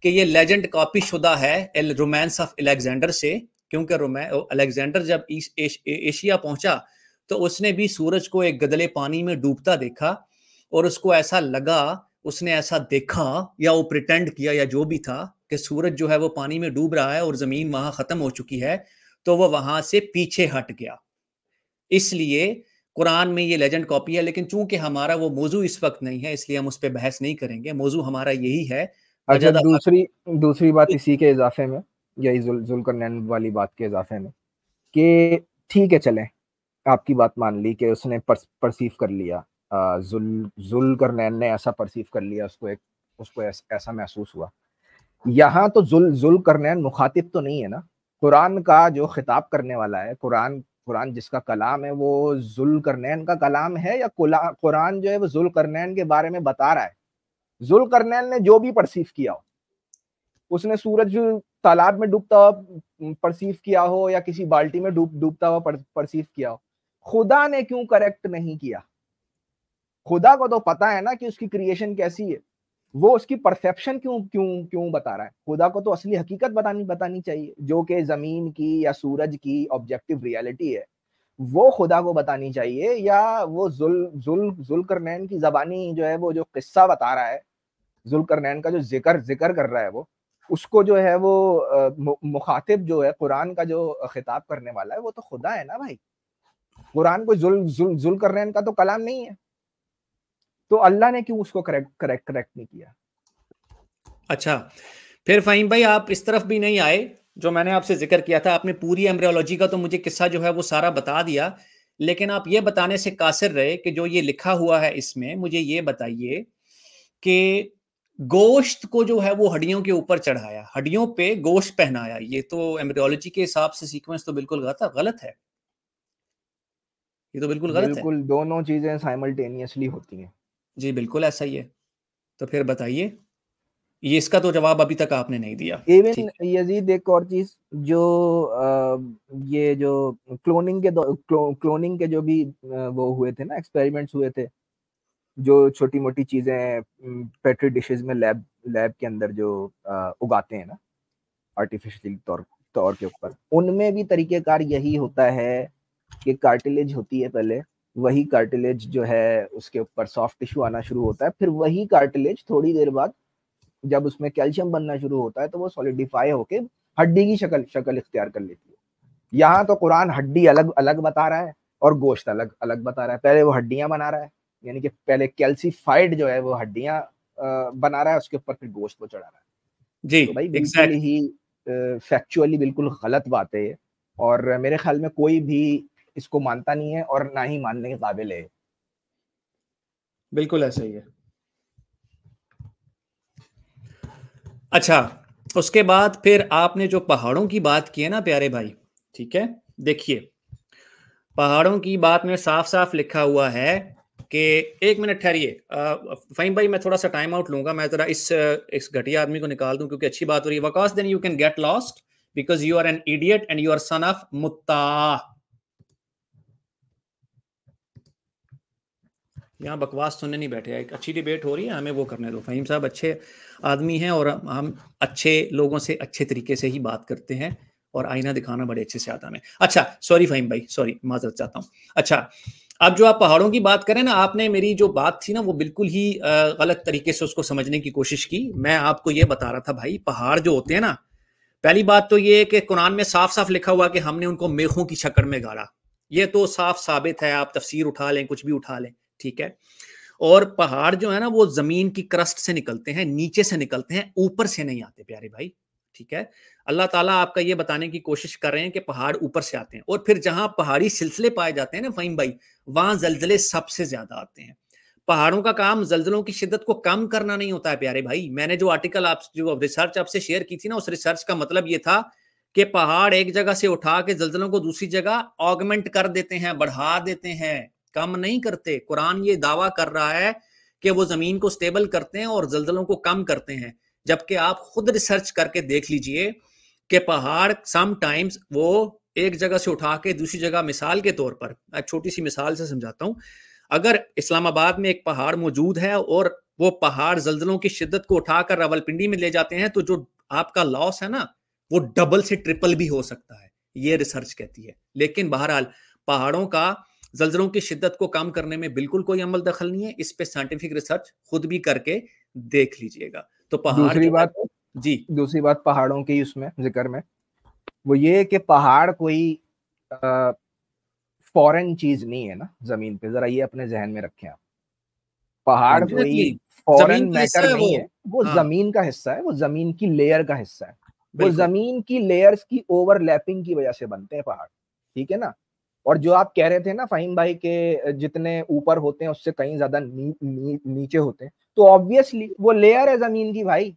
कि ये लेजेंड कॉपी शुदा है रोमांस ऑफ एलेक्जेंडर से क्योंकि रोमैन अलेक्जेंडर जब एशिया पहुंचा तो उसने भी सूरज को एक गदले पानी में डूबता देखा और उसको ऐसा लगा उसने ऐसा देखा या वो प्रिटेंड किया या जो भी था कि सूरज जो है वो पानी में डूब रहा है और जमीन वहां खत्म हो चुकी है तो वह वहां से पीछे हट गया इसलिए कुरान में ये लेजेंड कॉपी है लेकिन चूंकि हमारा वो मौजू इस वक्त नहीं है इसलिए हम उस पर बहस नहीं करेंगे मौजू हमारा यही है अच्छा दूसरी दूसरी बात इसी के इजाफे में यही जुलकरनैन वाली बात के इजाफे में कि ठीक है चलें आपकी बात मान ली कि उसने परसीव कर लिया जुल जुलकरनैन ने ऐसा परसीव कर लिया उसको एक उसको ऐस, ऐसा महसूस हुआ यहाँ तो जुल जुलकरनैन मुखातिब तो नहीं है ना कुरान का जो खिताब करने वाला है कुरान कुरान जिसका कलाम है वो जुलकरनैन का कलाम है या कुरान जो है वो जुलकरनैन के बारे में बता रहा है जुलकरनैन ने जो भी परसीव किया हो उसने सूरज तालाब में डूबता हुआ परसीव किया हो या किसी बाल्टी में डूब डूबता हुआ परसीव किया हो खुदा ने क्यों करेक्ट नहीं किया खुदा को तो पता है ना कि उसकी क्रिएशन कैसी है वो उसकी परसेप्शन क्यों क्यों क्यों बता रहा है खुदा को तो असली हकीकत बतानी बतानी चाहिए जो कि जमीन की या सूरज की ऑब्जेक्टिव रियलिटी है वो खुदा को बतानी चाहिए या वो जुल जुल जुलकरनैन की जबानी जो है वो जो किस्सा बता रहा है जुलकरनैन का जो जिक्र जिक्र कर रहा है वो उसको जो है वो मुखातिब जो है कुरान का जो खिताब करने वाला है वो तो खुदा है ना भाई कुरान को जुल जुल जुल करने इनका तो कलाम नहीं है तो अल्लाह ने क्यों उसको करेक्ट करेक्ट करेक्ट नहीं किया अच्छा फिर फहीम भाई आप इस तरफ भी नहीं आए जो मैंने आपसे जिक्र किया था आपने पूरी एम्ब्रियोलॉजी का तो मुझे किस्सा जो है वो सारा बता दिया लेकिन आप ये बताने से कासिर रहे कि जो ये लिखा हुआ है इसमें मुझे ये बताइए कि गोश्त को जो है वो हड्डियों के ऊपर चढ़ाया हड्डियों पे गोश्त पहनाया ये तो एम्ब्रियोलॉजी के हिसाब से सीक्वेंस तो बिल्कुल गलत है ये तो बिल्कुल गलत बिल्कुल है दोनों चीजें साइमल्टेनियसली होती हैं जी बिल्कुल ऐसा ही है तो फिर बताइए ये इसका तो जवाब अभी तक आपने नहीं दिया इवन यजीद एक और चीज जो आ, ये जो क्लोनिंग के क्लो, क्लोनिंग के जो भी वो हुए थे ना एक्सपेरिमेंट्स हुए थे जो छोटी मोटी चीजें पेट्री डिशेज में लैब लैब के अंदर जो उगाते हैं ना आर्टिफिशियल तौर तौर के ऊपर उनमें भी तरीक़ेकार यही होता है कि कार्टिलेज होती है पहले वही कार्टिलेज जो है उसके ऊपर सॉफ्ट टिश्यू आना शुरू होता है फिर वही कार्टिलेज थोड़ी देर बाद जब उसमें कैल्शियम बनना शुरू होता है तो वो सॉलिडिफाई होके हड्डी की शक्ल शक्ल इख्तियार कर लेती है यहाँ तो कुरान हड्डी अलग अलग बता रहा है और गोश्त अलग अलग बता रहा है पहले वो हड्डियां बना रहा है यानी कि पहले कैल्सीफाइड जो है वो हड्डियां बना रहा है उसके ऊपर फिर गोश्त को चढ़ा रहा है जी तो भाई बिल्कुल ही फैक्चुअली बिल्कुल गलत बात है और मेरे ख्याल में कोई भी इसको मानता नहीं है और ना ही मानने के काबिल है बिल्कुल ऐसा ही है अच्छा उसके बाद फिर आपने जो पहाड़ों की बात की है ना प्यारे भाई ठीक है देखिए पहाड़ों की बात में साफ साफ लिखा हुआ है कि एक मिनट ठहरिए फहीम भाई मैं थोड़ा सा टाइम आउट लूंगा मैं जरा इस इस घटिया आदमी को निकाल दूं क्योंकि अच्छी बात हो रही है Waqas then you can get lost because you are an idiot and you are son of मुत्ता यहाँ बकवास सुनने नहीं बैठे एक अच्छी डिबेट हो रही है हमें वो करने दो फहीम साहब अच्छे आदमी हैं और हम अच्छे लोगों से अच्छे तरीके से ही बात करते हैं और आईना दिखाना बड़े अच्छे से आता हमें अच्छा सॉरी फहीम भाई सॉरी माजरत चाहता हूँ अच्छा अब जो आप पहाड़ों की बात करें ना आपने मेरी जो बात थी ना वो बिल्कुल ही गलत तरीके से उसको समझने की कोशिश की मैं आपको ये बता रहा था भाई पहाड़ जो होते हैं ना पहली बात तो ये कि कुरान में साफ साफ लिखा हुआ कि हमने उनको मेखों की छकड़ में गाड़ा ये तो साफ साबित है आप तफसीर उठा लें कुछ भी उठा लें ठीक है और पहाड़ जो है ना वो जमीन की क्रस्ट से निकलते हैं नीचे से निकलते हैं ऊपर से नहीं आते प्यारे भाई ठीक है अल्लाह ताला आपका ये बताने की कोशिश कर रहे हैं कि पहाड़ ऊपर से आते हैं और फिर जहां पहाड़ी सिलसिले पाए जाते हैं ना फहीम भाई वहां जलजले सबसे ज्यादा आते हैं पहाड़ों का काम जलजलों की शिद्दत को कम करना नहीं होता है प्यारे भाई मैंने जो आर्टिकल आप जो रिसर्च आपसे शेयर की थी ना उस रिसर्च का मतलब ये था कि पहाड़ एक जगह से उठा के जलजलों को दूसरी जगह ऑगमेंट कर देते हैं बढ़ा देते हैं कम नहीं करते कुरान ये दावा कर रहा है कि वो जमीन को स्टेबल करते हैं और जलजलों को कम करते हैं जबकि आप खुद रिसर्च करके देख लीजिए कि पहाड़ टाइम्स वो एक जगह से उठा के दूसरी जगह मिसाल के तौर पर मैं छोटी सी मिसाल से समझाता हूँ अगर इस्लामाबाद में एक पहाड़ मौजूद है और वो पहाड़ जल्जलों की शिद्दत को उठाकर रावलपिंडी में ले जाते हैं तो जो आपका लॉस है ना वो डबल से ट्रिपल भी हो सकता है ये रिसर्च कहती है लेकिन बहरहाल पहाड़ों का जल्जलों की शिद्दत को कम करने में बिल्कुल कोई अमल दखल नहीं है इस पर साइंटिफिक रिसर्च खुद भी करके देख लीजिएगा तो पहाड़ दूसरी बात जी दूसरी बात पहाड़ों की उसमें जिक्र में वो ये कि पहाड़ कोई फॉरेन चीज नहीं है ना जमीन पे जरा ये अपने जहन में रखें आप पहाड़ हाँ हाँ कोई फॉरेन मैटर नहीं है वो हाँ। जमीन का हिस्सा है वो जमीन की लेयर का हिस्सा है वो जमीन की लेयर्स की ओवरलैपिंग की वजह से बनते हैं पहाड़ ठीक है ना और जो आप कह रहे थे ना फाहिम भाई के जितने ऊपर होते हैं उससे कहीं ज्यादा नी, नी, नीचे होते हैं तो ऑब्वियसली वो लेयर है जमीन की भाई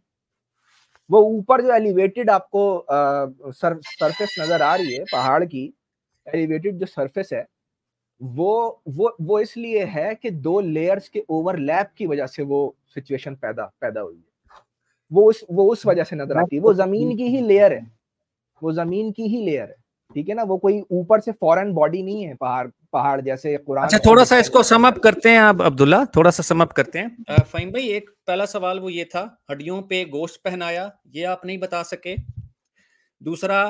वो ऊपर जो एलिवेटेड आपको सर, सरफेस नजर आ रही है पहाड़ की एलिवेटेड जो सरफेस है वो वो वो इसलिए है कि दो लेयर्स के ओवरलैप की वजह से वो सिचुएशन पैदा पैदा हुई है वो उस वो उस वजह से नजर आती है वो जमीन की ही लेयर है वो जमीन की ही लेयर है ठीक है ना वो कोई ऊपर से फॉरेन बॉडी नहीं है पहाड़ पहाड़ जैसे कुरान अच्छा थोड़ा सा इसको समअप करते हैं आप अब्दुल्ला थोड़ा सा समअप करते हैं फहीम भाई एक पहला सवाल वो ये था हड्डियों पे गोश्त पहनाया ये आप नहीं बता सके दूसरा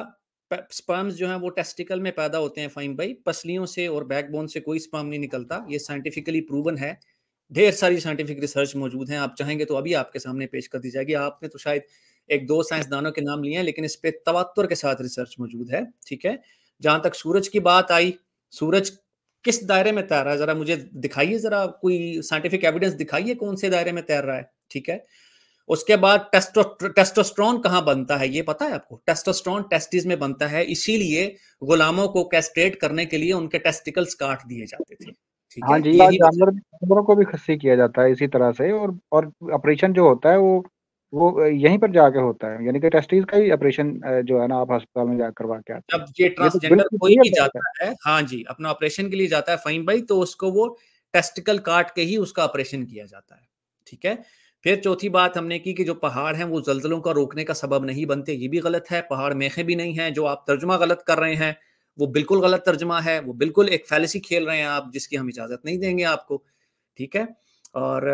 स्पर्म्स जो हैं वो टेस्टिकल में पैदा होते हैं फहीम भाई पसलियों से और बैकबोन से कोई स्पर्म नहीं निकलता ये साइंटिफिकली प्रूवन है ढेर सारी साइंटिफिक रिसर्च मौजूद है आप चाहेंगे तो अभी आपके सामने पेश कर दी जाएगी आपने तो शायद एक दो साइंसदानों के नाम लिए हैं लेकिन इस पर तवातुर के साथ रिसर्च मौजूद है ठीक है जहां तक सूरज की बात आई सूरज किस दायरे में तैर रहा है जरा मुझे दिखाइए जरा कोई साइंटिफिक एविडेंस दिखाइए कौन से दायरे में तैर रहा है ठीक है उसके बाद टेस्टो टेस्टोस्ट्रॉन कहाँ बनता है ये पता है आपको टेस्टोस्ट्रॉन टेस्टिस में बनता है इसीलिए गुलामों को कैस्ट्रेट करने के लिए उनके टेस्टिकल्स काट दिए जाते थे हाँ जी हाँ, जानवरों को भी खस्सी किया जाता है इसी तरह से और और ऑपरेशन जो होता है वो वो यहीं पर जाके होता है यानी कि टेस्टिस का ही ऑपरेशन जो है ना आप अस्पताल में जाकर करवा के जब ये ट्रांसजेंडर तो कोई भी जाता है।, हाँ जी अपना ऑपरेशन के लिए जाता है फहीम भाई तो उसको वो टेस्टिकल काट के ही उसका ऑपरेशन किया जाता है ठीक है फिर चौथी बात हमने की कि जो पहाड़ हैं वो जलजलों का रोकने का सबब नहीं बनते ये भी गलत है पहाड़ मेखे भी नहीं है जो आप तर्जुमा गलत कर रहे हैं वो बिल्कुल गलत तर्जुमा है वो बिल्कुल एक फैलसी खेल रहे हैं आप जिसकी हम इजाजत नहीं देंगे आपको ठीक है और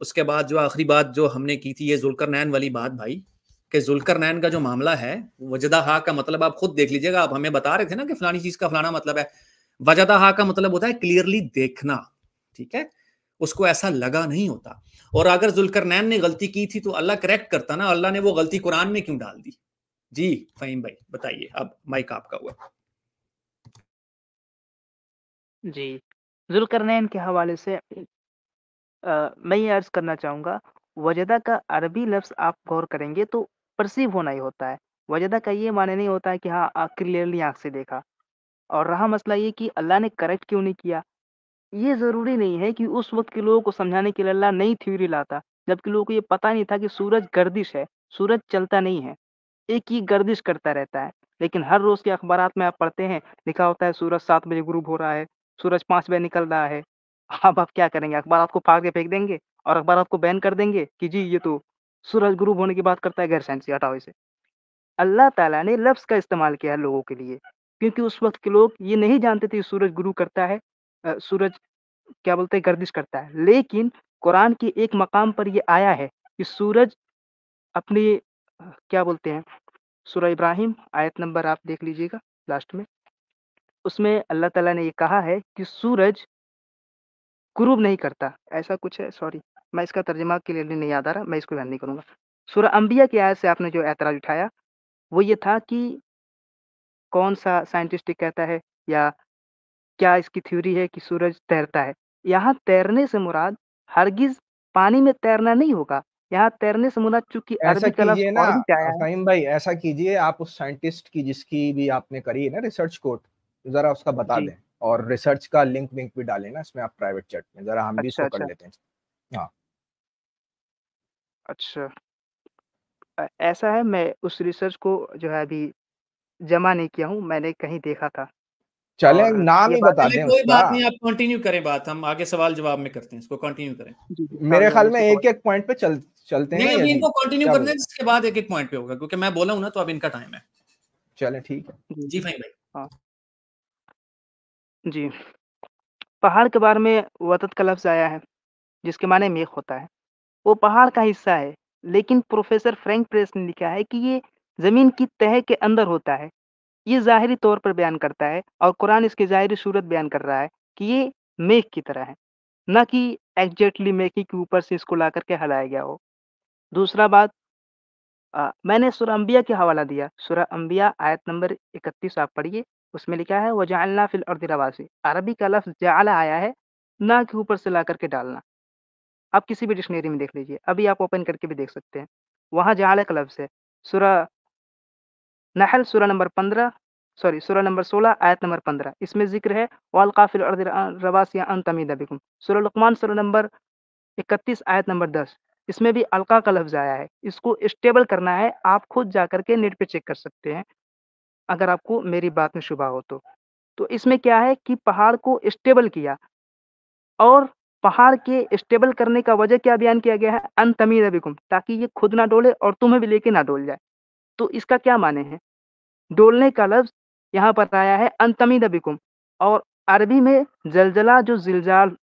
उसके बाद जो आखिरी बात जो हमने की थी ये जुलकर नैन वाली बात भाई कि जुलकर नैन का जो मामला है हा का मतलब आप खुद देख लीजिएगा आप हमें बता रहे थे ना कि फलानी चीज का फलाना मतलब है हा का मतलब होता है क्लियरली देखना ठीक है उसको ऐसा लगा नहीं होता और अगर जुलकर नैन ने गलती की थी तो अल्लाह करेक्ट करता ना अल्लाह ने वो गलती कुरान में क्यों डाल दी जी फहीम भाई बताइए अब माइक आपका हुआ जी जुलकर नैन के हवाले से मैं ये अर्ज़ करना चाहूँगा, वजदा का अरबी लफ्ज़ आप गौर करेंगे तो परसीव होना ही होता है। वजदा का ये माने नहीं होता है कि हाँ क्लियरली आँख से देखा। और रहा मसला ये कि अल्लाह ने करेक्ट क्यों नहीं किया? ये ज़रूरी नहीं है कि उस वक़्त के लोगों को समझाने के लिए अल्लाह नई थ्योरी लाता, जबकि लोगों को ये पता नहीं था कि सूरज गर्दिश है, सूरज चलता नहीं है। एक ही गर्दिश करता रहता है। लेकिन हर रोज़ के अखबार में आप पढ़ते हैं, लिखा होता है सूरज सात बजे ग़ुरूब हो रहा है, सूरज पाँच बजे निकल रहा है। अब आप क्या करेंगे? अखबार को फाड़ के फेंक देंगे और अखबार को बैन कर देंगे कि जी ये तो सूरज गुरु होने की बात करता है, गैर-साइंसी हटाओ इसे। अल्लाह ताला ने लफ्स का इस्तेमाल किया है लोगों के लिए, क्योंकि उस वक़्त के लोग ये नहीं जानते थे सूरज गुरु करता है सूरज क्या बोलते हैं गर्दिश करता है। लेकिन कुरान के एक मक़ाम पर यह आया है कि सूरज अपने क्या बोलते हैं सूरह इब्राहिम आयत नंबर आप देख लीजिएगा लास्ट में। उसमें अल्लाह ताला ने ये कहा है कि सूरज कुरूब नहीं करता ऐसा कुछ है सॉरी मैं इसका तर्जमा लिए नहीं याद आ रहा मैं इसको बयान नहीं करूँगा सूर्य अम्बिया की आयत से आपने जो एतराज़ उठाया वो ये था कि कौन सा साइंटिस्टिक कहता है या क्या इसकी थ्योरी है कि सूरज तैरता है यहाँ तैरने से मुराद हरगिज पानी में तैरना नहीं होगा यहाँ तैरने से मुराद चूंकि ऐसा कीजिए ना साइम भाई ऐसा कीजिए आप उस साइंटिस्ट की जिसकी भी आपने करी है ना रिसर्च कोट जरा उसका बता दें और रिसर्च का लिंक विंक भी डालें ना इसमें आप प्राइवेट चैट में जरा हम अच्छा, भी इसको अच्छा. कर अच्छा। लेते हैं हाँ अच्छा ऐसा है मैं उस रिसर्च को जो है अभी जमा नहीं किया हूँ मैंने कहीं देखा था चले नाम ही बता दें कोई बात नहीं आप कंटिन्यू करें बात हम आगे सवाल जवाब में करते हैं इसको कंटिन्यू करें हाँ, मेरे ख्याल में एक एक पॉइंट पे चल चलते हैं नहीं इनको कंटिन्यू करने इसके बाद एक एक पॉइंट पे होगा क्योंकि मैं बोला हूँ ना तो अब इनका टाइम है चले ठीक है जी भाई भाई हाँ जी। पहाड़ के बारे में वतद का लफ्ज़ आया है, जिसके माने मेघ होता है। वो पहाड़ का हिस्सा है, लेकिन प्रोफ़ेसर फ्रैंक प्रेस ने लिखा है कि ये ज़मीन की तह के अंदर होता है। ये ज़ाहिरी तौर पर बयान करता है और कुरान इसकी ज़ाहिरी सूरत बयान कर रहा है कि ये मेघ की तरह है, न कि एग्ज़ैक्टली मेघ के ऊपर से इसको ला करके हलाया गया हो। दूसरा बात आ, मैंने सूरह अम्बिया के हवाला दिया, सूरह अम्बिया आयत नंबर इकतीस आप पढ़िए। उसमें लिखा है वजालना फिल अर्द रवासी अरबी का लफ्ज़ जाला आया है ना के ऊपर से ला करके डालना आप किसी भी डिक्शनरी में देख लीजिए अभी आप ओपन करके भी देख सकते हैं वहाँ जहाँ का लफ्ज़ है सुरा नहल सुरा नंबर पंद्रह सॉरी सुरा नंबर सोलह आयत नंबर पंद्रह इसमें जिक्र है वाल काफिल अर्द रवासिया अन तमीदा बिकुम सूरा लकमान सुर नंबर इकतीस आयत नंबर दस इसमें भी अलका का लफ्ज़ आया है इसको स्टेबल करना है आप खुद जा करके नेट पर चेक कर सकते हैं अगर आपको मेरी बात में शुभा हो तो तो इसमें क्या है कि पहाड़ को स्टेबल किया और पहाड़ के स्टेबल करने का वजह क्या बयान किया गया है अनतमीर अबिकुम ताकि ये खुद ना डोले और तुम्हें भी लेके ना डोल जाए तो इसका क्या माने हैं डोलने का लफ्ज यहाँ पर आया है अनतमीद अबिकुम और अरबी में जलजला जो जिलजाल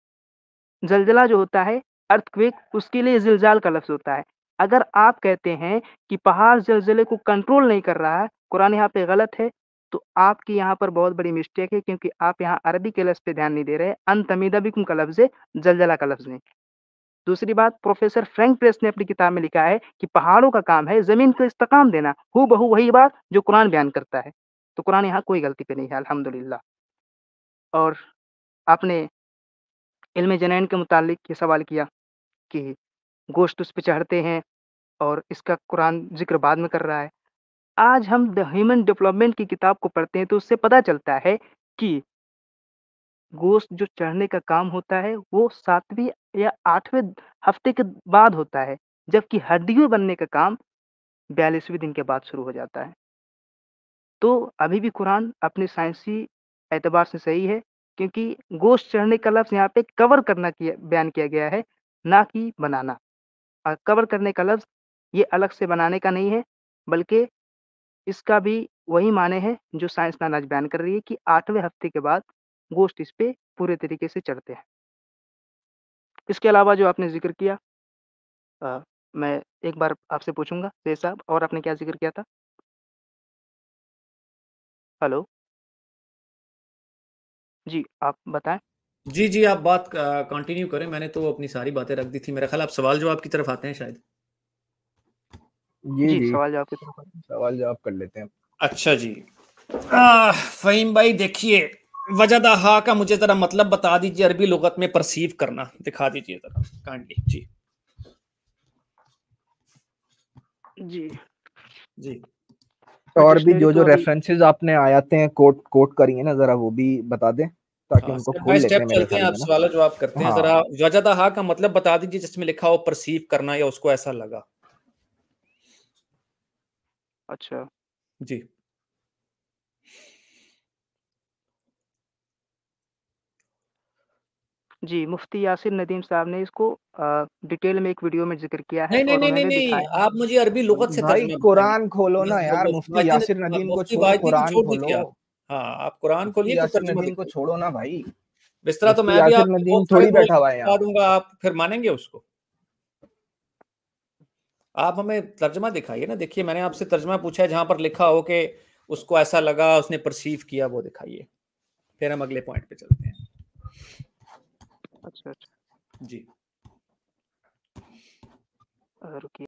जलजला जो होता है अर्थक्वेक उसके लिए जिलजाल का लफ्ज होता है अगर आप कहते हैं कि पहाड़ जलजले को कंट्रोल नहीं कर रहा है कुरान यहाँ पे गलत है तो आपकी यहाँ पर बहुत बड़ी मिस्टेक है क्योंकि आप यहाँ अरबी के लफ्ज़ पे ध्यान नहीं दे रहे अनतमीदा बिकुम का लफ्ज़ है जलजला का लफ्ज़ नहीं दूसरी बात प्रोफेसर फ्रैंक प्रेस ने अपनी किताब में लिखा है कि पहाड़ों का काम है ज़मीन को इस्तकाम देना हु बहू वही बात जो कुरान बयान करता है तो कुरान यहाँ कोई गलती पे नहीं है अलहमदुल्ला और आपने इल्म जनैन के मुतालिक ये सवाल किया कि गोश्त उस पर चढ़ते हैं और इसका कुरान जिक्र बाद में कर रहा है आज हम द ह्यूमन डेवलपमेंट की किताब को पढ़ते हैं तो उससे पता चलता है कि गोश्त जो चढ़ने का काम होता है वो सातवें या आठवें हफ्ते के बाद होता है जबकि हड्डियों बनने का काम बयालीसवें दिन के बाद शुरू हो जाता है तो अभी भी कुरान अपने साइंसी एतबार से सही है क्योंकि गोश्त चढ़ने का लफ्ज़ यहाँ पे कवर करना किया बयान किया गया है ना कि बनाना कवर करने का लफ्ज़ ये अलग से बनाने का नहीं है बल्कि इसका भी वही माने है जो साइंसदान आज बयान कर रही है कि आठवें हफ्ते के बाद गोश्त इस पे पूरे तरीके से चढ़ते हैं इसके अलावा जो आपने जिक्र किया आ, मैं एक बार आपसे पूछूंगा सैद साहब और आपने क्या जिक्र किया था हेलो जी आप बताएं जी जी आप बात कंटिन्यू करें मैंने तो अपनी सारी बातें रख दी थी मेरा ख्याल आप सवाल जवाब की तरफ आते हैं शायद जी, जी जी। सवाल जवाब की तरफ सवाल जवाब कर लेते हैं अच्छा जी फहीम भाई देखिए वजह हा का मुझे जरा मतलब बता दीजिए अरबी लुगत में परसीव करना दिखा दीजिए जरा कांडली जी जी जी तो और भी जो जो रेफरेंसेस तो आपने आयाते हैं कोट कोट करिए ना जरा वो भी बता दें ताकि हाँ, उनको खोल चलते हैं आप सवाल जवाब करते हैं जरा हा हाँ का मतलब बता दीजिए जिसमें लिखा हो परसीव करना या उसको ऐसा लगा अच्छा जी जी मुफ्ती यासिर नदीम साहब ने इसको आ, डिटेल में एक वीडियो में जिक्र किया है नहीं नहीं नहीं नहीं आप मुझे अरबी लुगत से भाई कुरान खोलो मतलब ना यार मतलब मुफ्ती यासिर मतलब नदीम को तो छोड़ कुरान खोलो हाँ आप कुरान खोलिए तो को छोड़ो ना भाई बिस्तरा तो मैं भी आप थोड़ी बैठा हुआ है दूंगा आप फिर मानेंगे उसको आप हमें तर्जमा दिखाइए ना देखिए मैंने आपसे तर्जमा पूछा है जहां पर लिखा हो कि उसको ऐसा लगा उसने परसीव किया वो दिखाइए फिर हम अगले पॉइंट पे चलते हैं अच्छा अच्छा जी रुकिए